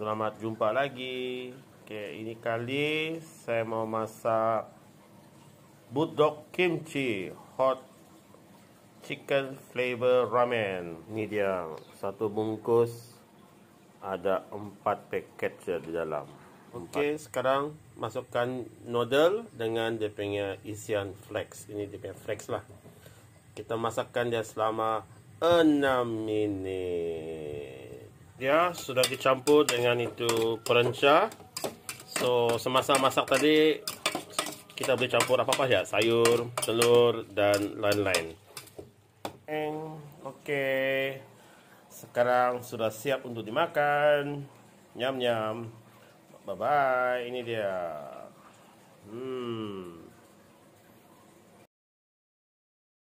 Selamat jumpa lagi okay, Ini kali saya mau masak Budok kimchi Hot chicken flavor ramen Ini dia Satu bungkus Ada empat paket je di dalam Okey, sekarang masukkan noodle Dengan dia punya isian flex Ini dia punya flex lah Kita masakkan dia selama enam minit ya sudah dicampur dengan itu perenca so semasa masak tadi kita boleh campur apa-apa ya sayur telur dan lain-lain eng okey sekarang sudah siap untuk dimakan nyam nyam bye bye ini dia